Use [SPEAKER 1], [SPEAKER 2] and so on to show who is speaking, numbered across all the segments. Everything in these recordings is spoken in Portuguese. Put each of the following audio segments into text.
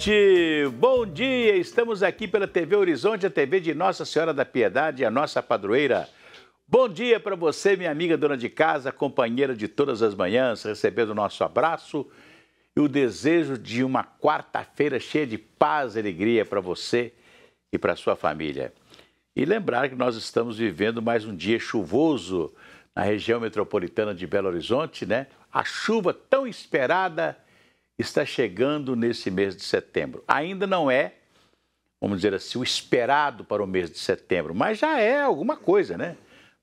[SPEAKER 1] gente! Bom dia! Estamos aqui pela TV Horizonte, a TV de Nossa Senhora da Piedade, a nossa padroeira. Bom dia para você, minha amiga dona de casa, companheira de todas as manhãs, recebendo o nosso abraço e o desejo de uma quarta-feira cheia de paz e alegria para você e para sua família. E lembrar que nós estamos vivendo mais um dia chuvoso na região metropolitana de Belo Horizonte, né? A chuva tão esperada está chegando nesse mês de setembro. Ainda não é, vamos dizer assim, o esperado para o mês de setembro, mas já é alguma coisa, né?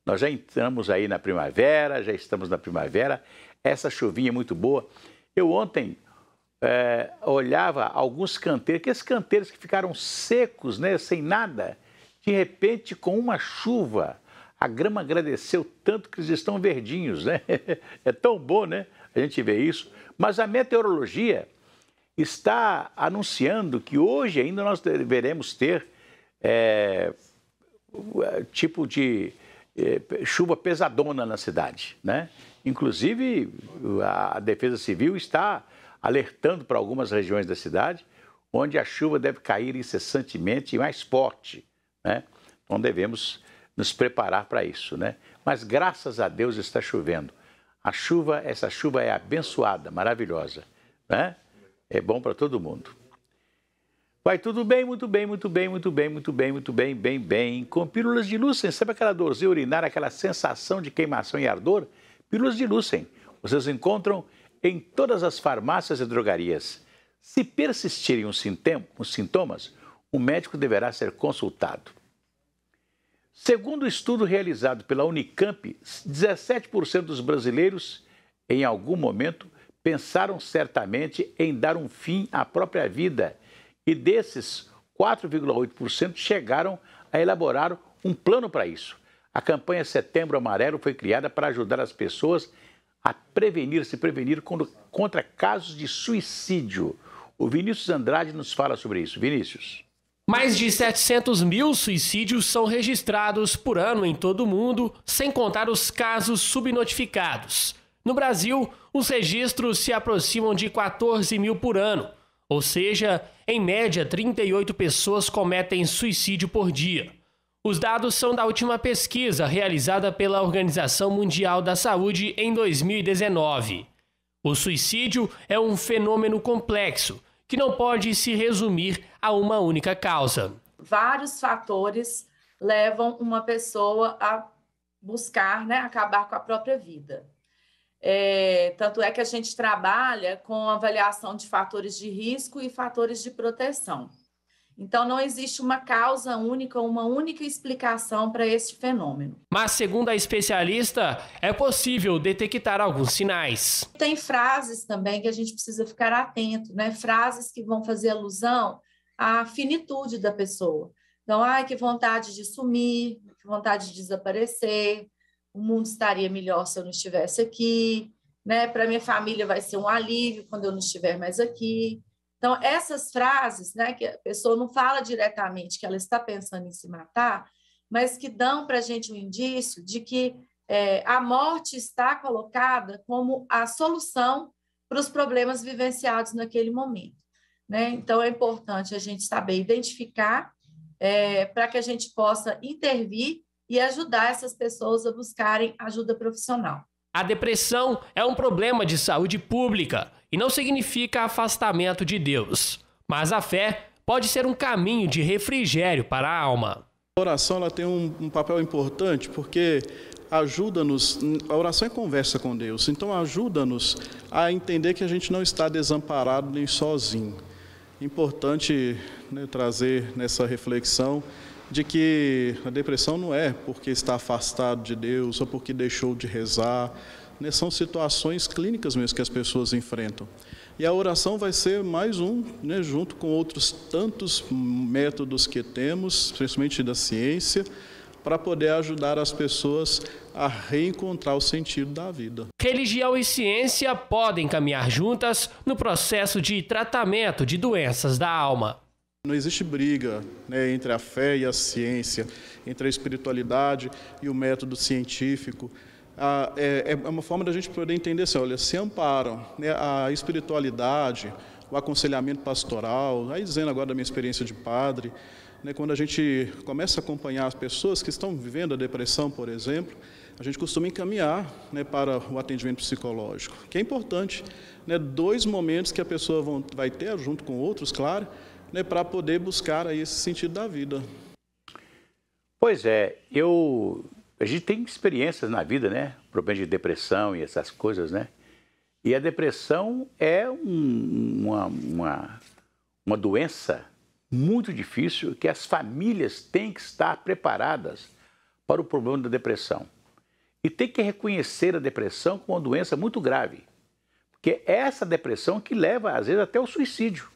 [SPEAKER 1] Nós já entramos aí na primavera, já estamos na primavera. Essa chuvinha é muito boa. Eu ontem é, olhava alguns canteiros, que esses canteiros que ficaram secos, né, sem nada, de repente, com uma chuva, a grama agradeceu tanto que eles estão verdinhos, né? É tão bom, né? a gente vê isso, mas a meteorologia está anunciando que hoje ainda nós deveremos ter é, tipo de é, chuva pesadona na cidade, né? Inclusive a Defesa Civil está alertando para algumas regiões da cidade onde a chuva deve cair incessantemente e mais forte, né? Então devemos nos preparar para isso, né? Mas graças a Deus está chovendo. A chuva, essa chuva é abençoada, maravilhosa, né? É bom para todo mundo. Vai tudo bem, muito bem, muito bem, muito bem, muito bem, muito bem, bem, bem. Com pílulas de Lucen, sabe aquela dorzinha urinária, aquela sensação de queimação e ardor? Pílulas de Lucen, vocês encontram em todas as farmácias e drogarias. Se persistirem os sintomas, o médico deverá ser consultado. Segundo o estudo realizado pela Unicamp, 17% dos brasileiros, em algum momento, pensaram certamente em dar um fim à própria vida. E desses, 4,8% chegaram a elaborar um plano para isso. A campanha Setembro Amarelo foi criada para ajudar as pessoas a prevenir, se prevenir contra casos de suicídio. O Vinícius Andrade nos fala sobre isso. Vinícius.
[SPEAKER 2] Mais de 700 mil suicídios são registrados por ano em todo o mundo, sem contar os casos subnotificados. No Brasil, os registros se aproximam de 14 mil por ano, ou seja, em média, 38 pessoas cometem suicídio por dia. Os dados são da última pesquisa realizada pela Organização Mundial da Saúde em 2019. O suicídio é um fenômeno complexo que não pode se resumir a uma única causa.
[SPEAKER 3] Vários fatores levam uma pessoa a buscar né, acabar com a própria vida. É, tanto é que a gente trabalha com avaliação de fatores de risco e fatores de proteção. Então, não existe uma causa única, uma única explicação para este fenômeno.
[SPEAKER 2] Mas, segundo a especialista, é possível detectar alguns sinais.
[SPEAKER 3] Tem frases também que a gente precisa ficar atento, né? Frases que vão fazer alusão à finitude da pessoa. Então, ai, que vontade de sumir, que vontade de desaparecer, o mundo estaria melhor se eu não estivesse aqui, né? Para minha família vai ser um alívio quando eu não estiver mais aqui. Então, essas frases, né, que a pessoa não fala diretamente que ela está pensando em se matar, mas que dão para a gente um indício de que é, a morte está colocada como a solução para os problemas vivenciados naquele momento. Né? Então, é importante a gente saber identificar é, para que a gente possa intervir e ajudar essas pessoas a buscarem ajuda profissional.
[SPEAKER 2] A depressão é um problema de saúde pública e não significa afastamento de Deus, mas a fé pode ser um caminho de refrigério para a alma.
[SPEAKER 4] A oração ela tem um, um papel importante porque ajuda-nos, a oração é conversa com Deus, então ajuda-nos a entender que a gente não está desamparado nem sozinho. Importante né, trazer nessa reflexão de que a depressão não é porque está afastado de Deus ou porque deixou de rezar. Né? São situações clínicas mesmo que as pessoas enfrentam. E a oração vai ser mais um, né, junto com outros tantos métodos que temos, principalmente da ciência, para poder ajudar as pessoas a reencontrar o sentido da vida.
[SPEAKER 2] Religião e ciência podem caminhar juntas no processo de tratamento de doenças da alma.
[SPEAKER 4] Não existe briga né, entre a fé e a ciência, entre a espiritualidade e o método científico. Ah, é, é, é, uma forma da gente poder entender assim, olha, se amparam né, a espiritualidade, o aconselhamento pastoral, aí dizendo agora da minha experiência de padre, né, quando a gente começa a acompanhar as pessoas que estão vivendo a depressão, por exemplo, a gente costuma encaminhar né, para o atendimento psicológico, que é importante. Né, dois momentos que a pessoa vão, vai ter, junto com outros, claro, né, para poder buscar aí esse sentido da vida.
[SPEAKER 1] Pois é, eu a gente tem experiências na vida, né? Problemas de depressão e essas coisas, né? E a depressão é um, uma, uma, uma doença muito difícil que as famílias têm que estar preparadas para o problema da depressão. E tem que reconhecer a depressão como uma doença muito grave. Porque é essa depressão que leva, às vezes, até o suicídio.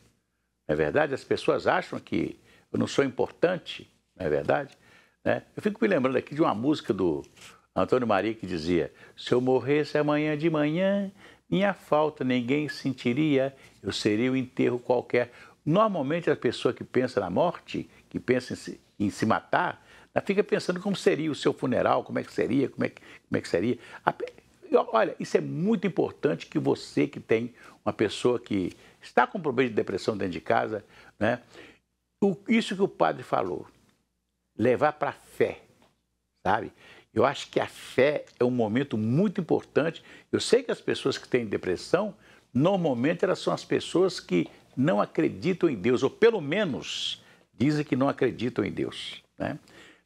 [SPEAKER 1] Não é verdade? As pessoas acham que eu não sou importante, não é verdade? Né? Eu fico me lembrando aqui de uma música do Antônio Maria que dizia: Se eu morresse amanhã de manhã, minha falta ninguém sentiria, eu seria o um enterro qualquer. Normalmente a pessoa que pensa na morte, que pensa em se, em se matar, ela fica pensando como seria o seu funeral, como é que seria, como é que, como é que seria olha, isso é muito importante que você que tem uma pessoa que está com problema de depressão dentro de casa, né? O, isso que o padre falou, levar para a fé, sabe? Eu acho que a fé é um momento muito importante. Eu sei que as pessoas que têm depressão, normalmente elas são as pessoas que não acreditam em Deus, ou pelo menos dizem que não acreditam em Deus. Né?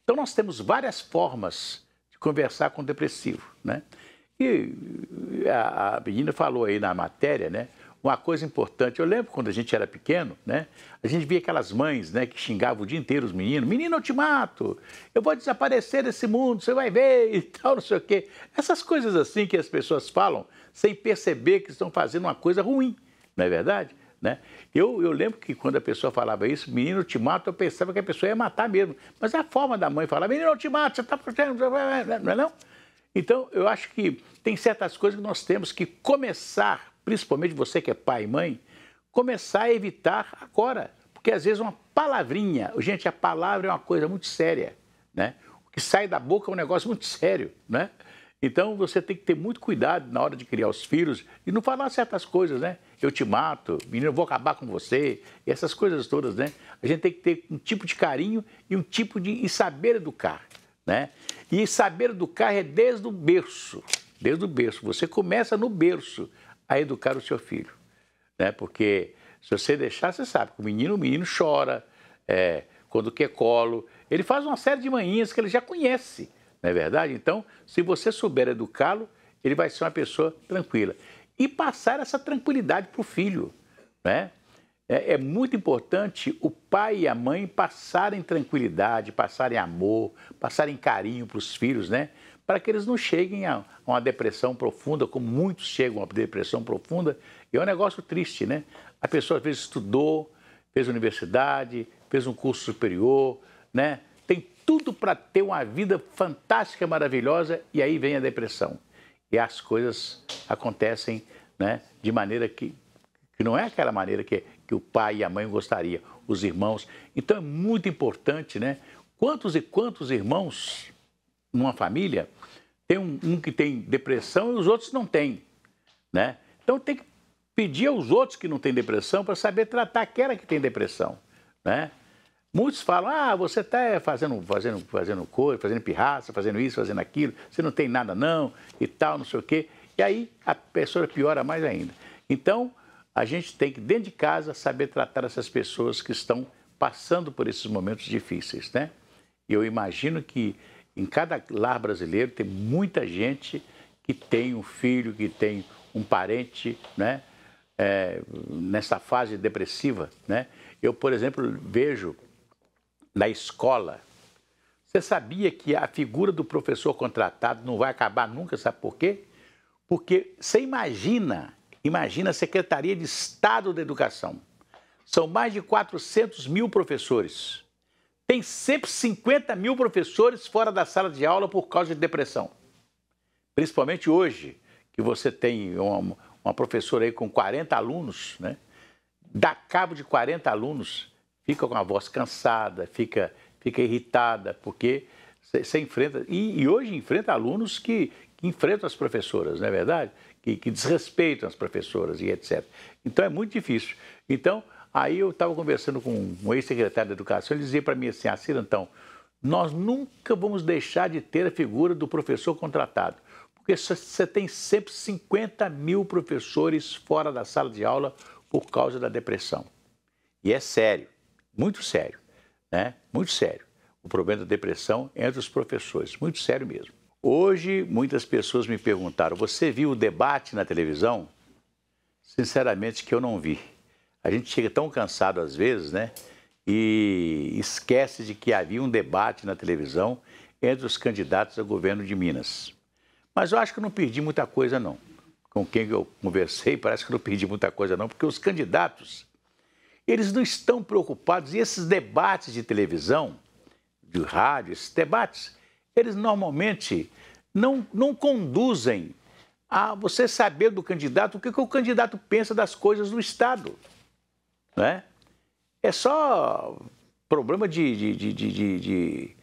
[SPEAKER 1] Então nós temos várias formas de conversar com o depressivo. Né? E eh, a, a menina falou aí na matéria, né? Uma coisa importante, eu lembro quando a gente era pequeno, né? A gente via aquelas mães, né, que xingavam o dia inteiro os meninos: Menino, eu te mato, eu vou desaparecer desse mundo, você vai ver e tal, não sei o quê. Essas coisas assim que as pessoas falam sem perceber que estão fazendo uma coisa ruim, não é verdade? Né? Eu, eu lembro que quando a pessoa falava isso, menino, eu te mato, eu pensava que a pessoa ia matar mesmo. Mas a forma da mãe falar, menino, eu te mato, você está. Não é não? Então, eu acho que tem certas coisas que nós temos que começar, principalmente você que é pai e mãe, começar a evitar agora. Porque às vezes uma palavrinha, gente, a palavra é uma coisa muito séria, né? O que sai da boca é um negócio muito sério, né? Então você tem que ter muito cuidado na hora de criar os filhos e não falar certas coisas, né? Eu te mato, menino, eu vou acabar com você, essas coisas todas, né? A gente tem que ter um tipo de carinho e um tipo de e saber educar né? E saber educar é desde o berço, desde o berço. Você começa no berço a educar o seu filho, né? Porque se você deixar, você sabe que o menino, o menino chora, é, quando quer colo, ele faz uma série de manhinhas que ele já conhece, não é verdade? Então, se você souber educá-lo, ele vai ser uma pessoa tranquila. E passar essa tranquilidade para o filho, né? É, é, muito importante o pai e a mãe passarem tranquilidade, passarem amor, passarem carinho para os filhos, né? Para que eles não cheguem a uma depressão profunda, como muitos chegam a uma depressão profunda. E é um negócio triste, né? A pessoa às vezes estudou, fez universidade, fez um curso superior, né? Tem tudo para ter uma vida fantástica, maravilhosa, e aí vem a depressão. E as coisas acontecem né, de maneira que que não é aquela maneira que, que o pai e a mãe gostariam, os irmãos. Então é muito importante, né? Quantos e quantos irmãos numa família tem um, um que tem depressão e os outros não têm, né? Então tem que pedir aos outros que não têm depressão para saber tratar aquela que tem depressão, né? Muitos falam, ah, você está eh, fazendo, fazendo, fazendo coisa, fazendo pirraça, fazendo isso, fazendo aquilo, você não tem nada não, e tal, não sei o quê. E aí a pessoa piora mais ainda. Então, a gente tem que, dentro de casa, saber tratar essas pessoas que estão passando por esses momentos difíceis, né? E eu imagino que em cada lar brasileiro tem muita gente que tem um filho, que tem um parente, né? É, nessa fase depressiva, né? Eu, por exemplo, vejo na escola, você sabia que a figura do professor contratado não vai acabar nunca, sabe por quê? Porque você imagina Imagina a Secretaria de Estado da Educação. São mais de 400 mil professores. Tem 150 mil professores fora da sala de aula por causa de depressão. Principalmente hoje, que você tem uma, uma professora aí com 40 alunos, né? dá cabo de 40 alunos, fica com a voz cansada, fica, fica irritada, porque você enfrenta. E, e, hoje enfrenta alunos que, que enfrentam as professoras, não é verdade? que, que desrespeitam as professoras e etc. Então é muito difícil. Então, aí eu estava conversando com um ex-secretário da Educação, ele dizia para mim assim, ah, Cirantão, nós nunca vamos deixar de ter a figura do professor contratado, porque você tem sempre 50 mil professores fora da sala de aula por causa da depressão. E é sério, muito sério, né? Muito sério. O problema da depressão é entre os professores, muito sério mesmo. Hoje, muitas pessoas me perguntaram: você viu o debate na televisão? Sinceramente, que eu não vi. A gente chega tão cansado às vezes, né? E esquece de que havia um debate na televisão entre os candidatos ao governo de Minas. Mas eu acho que eu não perdi muita coisa, não. Com quem eu conversei, parece que eu não perdi muita coisa, não, porque os candidatos, eles não estão preocupados. E esses debates de televisão, de rádio, esses debates, eles normalmente não, não conduzem a você saber do candidato o que, que o candidato pensa das coisas do Estado. Né? É só problema de, de, de, de, de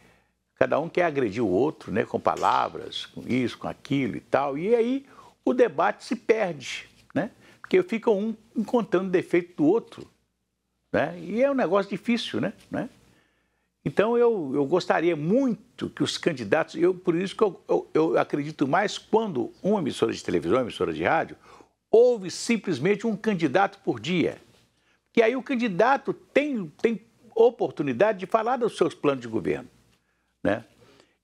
[SPEAKER 1] Cada um quer agredir o outro né? com palavras, com isso, com aquilo e tal. E aí o debate se perde, né? porque fica um encontrando defeito do outro. Né? E é um negócio difícil, né? né? Então, eu, eu gostaria muito que os candidatos. Eu, por isso que eu, eu, eu acredito mais quando uma emissora de televisão, uma emissora de rádio, houve simplesmente um candidato por dia. Que aí o candidato tem, tem oportunidade de falar dos seus planos de governo. Né?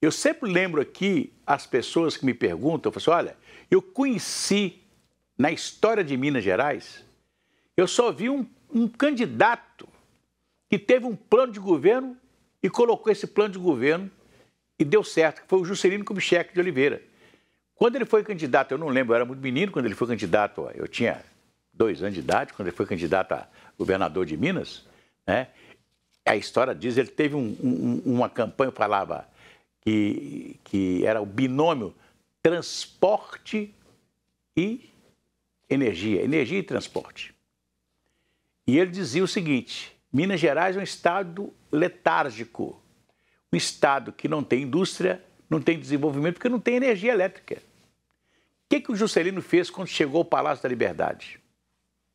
[SPEAKER 1] Eu sempre lembro aqui as pessoas que me perguntam, eu falo assim, olha, eu conheci na história de Minas Gerais, eu só vi um, um candidato que teve um plano de governo e colocou esse plano de governo e deu certo, que foi o Juscelino Kubitschek de Oliveira. Quando ele foi candidato, eu não lembro, eu era muito menino quando ele foi candidato, eu tinha dois anos de idade, quando ele foi candidato a governador de Minas, né? a história diz, ele teve um, um, uma campanha, falava que, que era o binômio transporte e energia, energia e transporte. E ele dizia o seguinte, Minas Gerais é um estado letárgico. O Estado que não tem indústria, não tem desenvolvimento, porque não tem energia elétrica. O que, que o Juscelino fez quando chegou ao Palácio da Liberdade?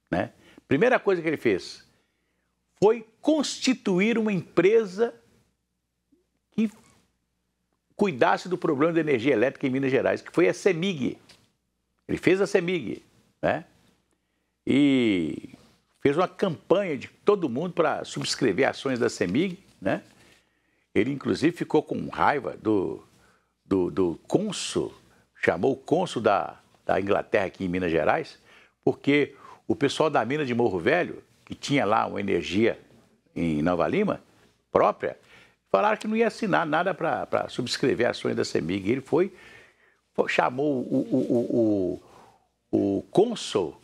[SPEAKER 1] Né? Primeira coisa que ele fez foi constituir uma empresa que cuidasse do problema da energia elétrica em Minas Gerais, que foi a CEMIG. Ele fez a CEMIG, né? E fez uma campanha de todo mundo para subscrever ações da CEMIG, né? Ele, inclusive, ficou com raiva do, do, do cônsul, chamou o cônsul da, da Inglaterra aqui em Minas Gerais, porque o pessoal da mina de Morro Velho, que tinha lá uma energia em Nova Lima, própria, falaram que não ia assinar nada para subscrever ações da CEMIG. Ele foi, chamou o, o, o, o, o cônsul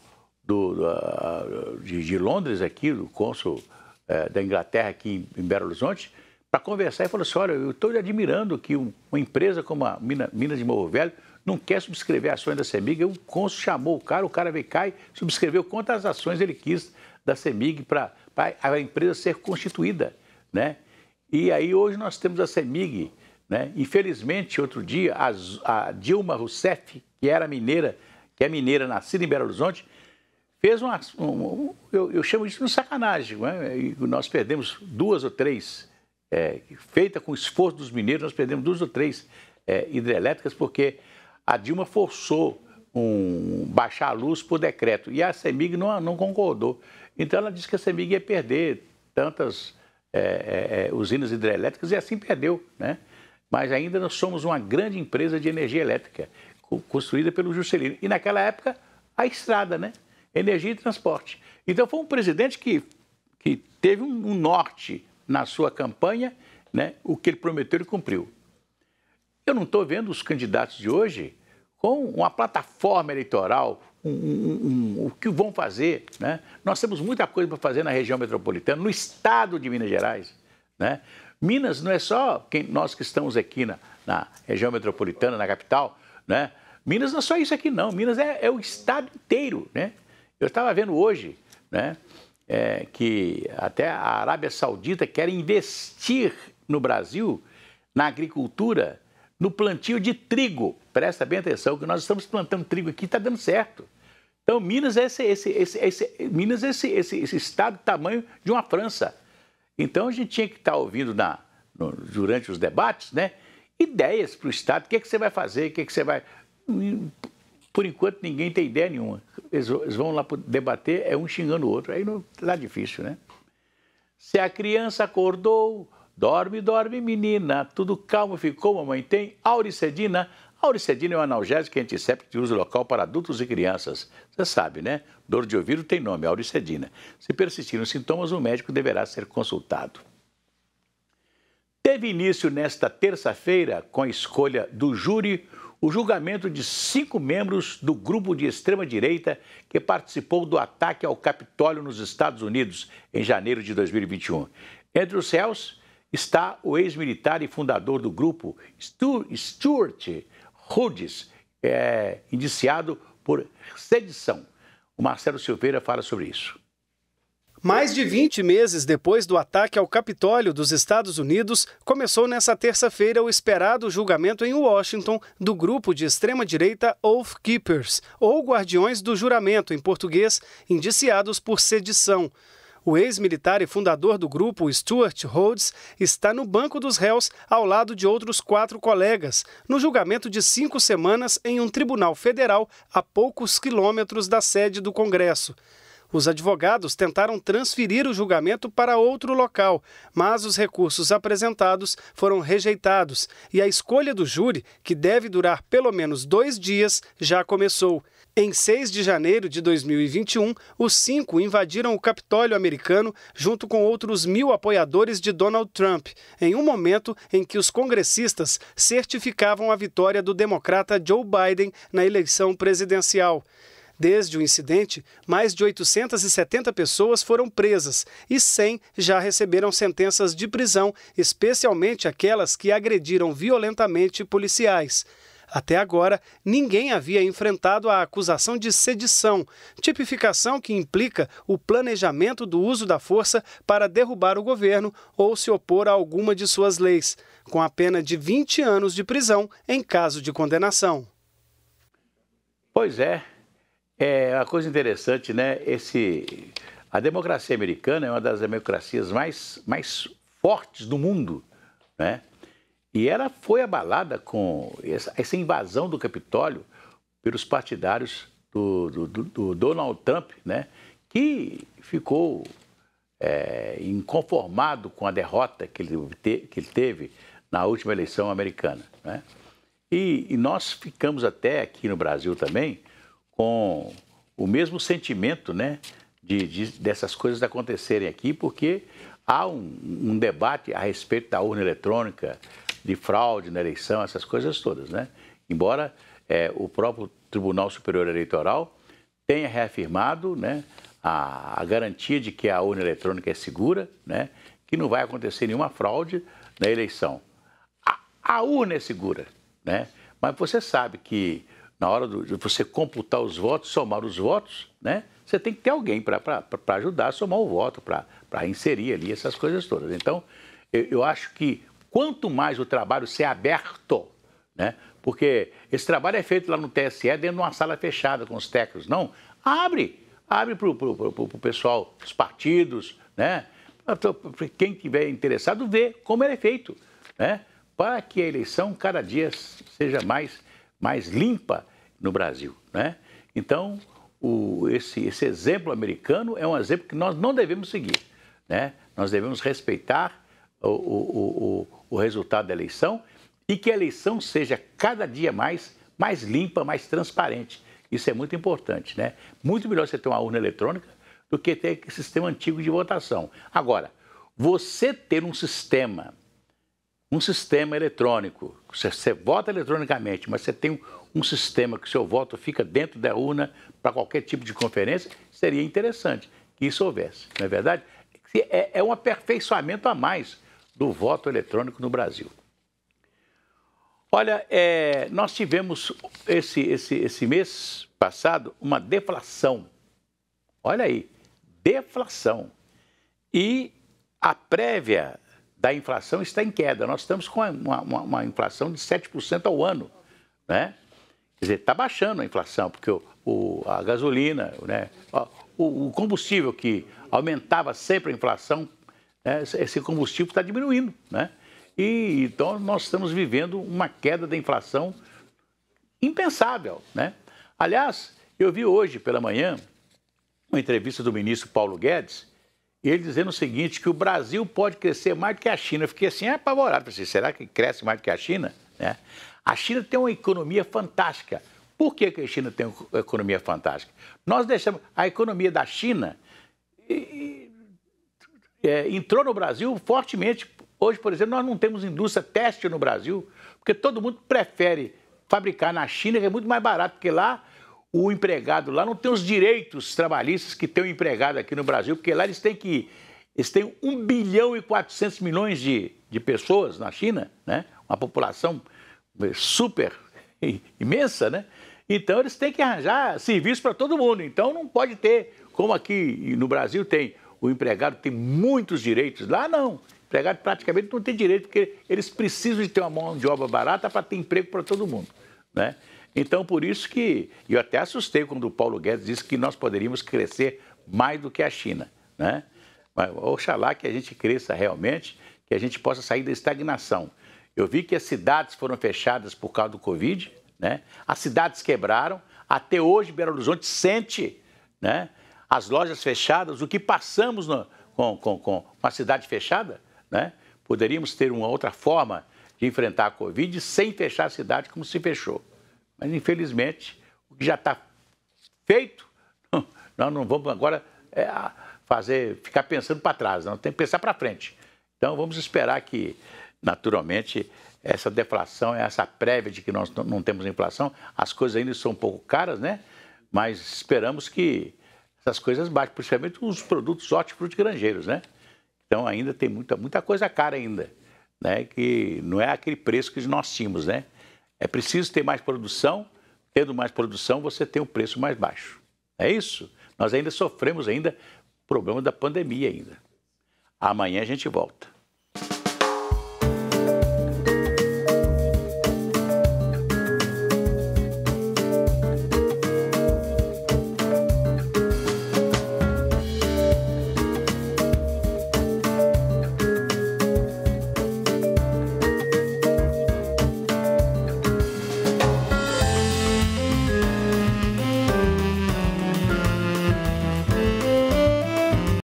[SPEAKER 1] do, de, de, Londres aqui, do cônsul é, da Inglaterra aqui em, em Belo Horizonte, para conversar e falou assim, olha, eu estou admirando que um, uma empresa como a Minas Mina de Morro Velho não quer subscrever ações da CEMIG. O cônsul chamou o cara, o cara veio cá e subscreveu quantas ações ele quis da CEMIG para a empresa ser constituída, né? E aí hoje nós temos a CEMIG, né? Infelizmente, outro dia, a, a Dilma Rousseff, que era mineira, que é mineira, nascida em Belo Horizonte, fez uma. Um, eu, eu, chamo isso de sacanagem, né? E nós perdemos duas ou três, é, feita com esforço dos mineiros, nós perdemos duas ou três é, hidrelétricas, porque a Dilma forçou um, baixar a luz por decreto e a CEMIG não, não concordou. Então ela disse que a CEMIG ia perder tantas é, é, é usinas hidrelétricas e assim perdeu, né? Mas ainda nós somos uma grande empresa de energia elétrica, construída pelo Juscelino. E naquela época, a estrada, né? energia e transporte. Então foi um presidente que, que teve um norte na sua campanha, né? o que ele prometeu ele cumpriu. Eu não estou vendo os candidatos de hoje com uma plataforma eleitoral, um, um, um, o que vão fazer. Né? Nós temos muita coisa para fazer na região metropolitana, no estado de Minas Gerais. Né? Minas não é só quem, nós que estamos aqui na, na região metropolitana, na capital. Né? Minas não é só isso aqui, não. Minas é, é o estado inteiro. Né? Eu estava vendo hoje né, é, que até a Arábia Saudita quer investir no Brasil na agricultura, no plantio de trigo. Presta bem atenção que nós estamos plantando trigo aqui, está dando certo. Então Minas é esse, esse, esse, esse Minas é esse, esse, esse estado do tamanho de uma França. Então a gente tinha que estar tá ouvindo na, no, durante os debates, né? Ideias para o estado, o que, é que você vai fazer, o que, é que você vai por enquanto, ninguém tem ideia nenhuma. Eles, vão lá debater, é um xingando o outro. Aí não dá tá difícil, né? Se a criança acordou, dorme, dorme, menina. Tudo calmo ficou, mamãe tem. Auricedina. Auricedina é um analgésico antisséptico de uso local para adultos e crianças. Você sabe, né? Dor de ouvido tem nome, auricedina. Se persistirem os sintomas, o médico deverá ser consultado. Teve início nesta terça-feira, com a escolha do júri, o julgamento de cinco membros do grupo de extrema-direita que participou do ataque ao Capitólio nos Estados Unidos em janeiro de 2021. Entre os réus está o ex-militar e fundador do grupo, Stuart Rhodes, é, indiciado por sedição. O Marcelo Silveira fala sobre isso.
[SPEAKER 5] Mais de 20 meses depois do ataque ao Capitólio dos Estados Unidos, começou nesta terça-feira o esperado julgamento em Washington do grupo de extrema-direita Oath Keepers, ou Guardiões do Juramento em português, indiciados por sedição. O ex-militar e fundador do grupo, Stuart Rhodes, está no banco dos réus ao lado de outros quatro colegas, no julgamento de cinco semanas em um tribunal federal a poucos quilômetros da sede do Congresso. Os advogados tentaram transferir o julgamento para outro local, mas os recursos apresentados foram rejeitados e a escolha do júri, que deve durar pelo menos dois dias, já começou. Em 6 de janeiro de 2021, os cinco invadiram o Capitólio americano junto com outros mil apoiadores de Donald Trump, em um momento em que os congressistas certificavam a vitória do democrata Joe Biden na eleição presidencial. Desde o incidente, mais de 870 pessoas foram presas e 100 já receberam sentenças de prisão, especialmente aquelas que agrediram violentamente policiais. Até agora, ninguém havia enfrentado a acusação de sedição, tipificação que implica o planejamento do uso da força para derrubar o governo ou se opor a alguma de suas leis, com a pena de 20 anos de prisão em caso de condenação.
[SPEAKER 1] Pois é, é uma coisa interessante, né? Esse, a democracia americana é uma das democracias mais, mais fortes do mundo, né? E ela foi abalada com essa, essa invasão do Capitólio pelos partidários do, do, do, do Donald Trump, né? Que ficou é, inconformado com a derrota que ele, te, que ele teve na última eleição americana, né? E, e nós ficamos até aqui no Brasil também com o mesmo sentimento né, de, de dessas coisas acontecerem aqui, porque há um, um, debate a respeito da urna eletrônica, de fraude na eleição, essas coisas todas. Né? Embora é, o próprio Tribunal Superior Eleitoral tenha reafirmado né, a, a, garantia de que a urna eletrônica é segura, né, que não vai acontecer nenhuma fraude na eleição. A, a urna é segura, né? mas você sabe que na hora de você computar os votos, somar os votos, né? Você tem que ter alguém para ajudar a somar o voto, para inserir ali essas coisas todas. Então, eu, eu, acho que quanto mais o trabalho ser aberto, né? Porque esse trabalho é feito lá no TSE dentro de uma sala fechada com os técnicos, não? Abre, abre para o pessoal, os partidos, né? Quem tiver interessado vê como ele é feito, né? Para que a eleição cada dia seja mais mais limpa no Brasil. Né? Então, o, esse, esse exemplo americano é um exemplo que nós não devemos seguir. Né? Nós devemos respeitar o, o, o, o resultado da eleição e que a eleição seja cada dia mais, mais limpa, mais transparente. Isso é muito importante. Né? Muito melhor você ter uma urna eletrônica do que ter sistema antigo de votação. Agora, você ter um sistema um sistema eletrônico. Você, você vota eletronicamente, mas você tem um, um, sistema que seu voto fica dentro da urna para qualquer tipo de conferência, seria interessante que isso houvesse, não é verdade? É, é um aperfeiçoamento a mais do voto eletrônico no Brasil. Olha, é, nós tivemos esse, esse, esse mês passado uma deflação. Olha aí, deflação. E a prévia da inflação está em queda. Nós estamos com uma, uma, uma inflação de 7% ao ano. Né? Quer dizer, está baixando a inflação, porque o, o a gasolina, né? o, o, combustível que aumentava sempre a inflação, né? esse combustível está diminuindo. Né? E, então nós estamos vivendo uma queda da inflação impensável. Né? Aliás, eu vi hoje pela manhã uma entrevista do ministro Paulo Guedes, ele dizendo o seguinte, que o Brasil pode crescer mais do que a China. Eu fiquei assim é, apavorado, pensei, assim, será que cresce mais do que a China? Né? A China tem uma economia fantástica. Por que, a China tem uma economia fantástica? Nós deixamos a economia da China e, e, é, entrou no Brasil fortemente. Hoje, por exemplo, nós não temos indústria teste no Brasil, porque todo mundo prefere fabricar na China, que é muito mais barato, porque lá o empregado lá não tem os direitos trabalhistas que tem o empregado aqui no Brasil, porque lá eles têm que. Eles têm 1 bilhão e 400 milhões de, de pessoas na China, né? uma população é, super imensa, né? Então eles têm que arranjar serviço para todo mundo. Então não pode ter, como aqui no Brasil tem, o empregado tem muitos direitos. Lá não. O empregado praticamente não tem direito, porque eles precisam de ter uma mão de obra barata para ter emprego para todo mundo. Né? Então, por isso que eu até assustei quando o Paulo Guedes disse que nós poderíamos crescer mais do que a China. Né? Mas, oxalá que a gente cresça realmente, que a gente possa sair da estagnação. Eu vi que as cidades foram fechadas por causa do Covid, né? as cidades quebraram, até hoje Belo Horizonte sente né? as lojas fechadas, o que passamos no, com, com, com uma cidade fechada, né? poderíamos ter uma outra forma de enfrentar a Covid sem fechar a cidade como se fechou. Mas, infelizmente, o que já está feito, nós não vamos agora é, fazer, ficar pensando para trás, não. Tem que pensar para frente. Então, vamos esperar que, naturalmente, essa deflação, essa prévia de que nós não temos inflação, as coisas ainda são um pouco caras, né? Mas esperamos que essas coisas baixem, principalmente os produtos granjeiros né? Então ainda tem muita, muita coisa cara ainda, né? Que não é aquele preço que nós tínhamos, né? É preciso ter mais produção, tendo mais produção você tem um preço mais baixo. É isso? Nós ainda sofremos ainda problema da pandemia ainda. Amanhã a gente volta.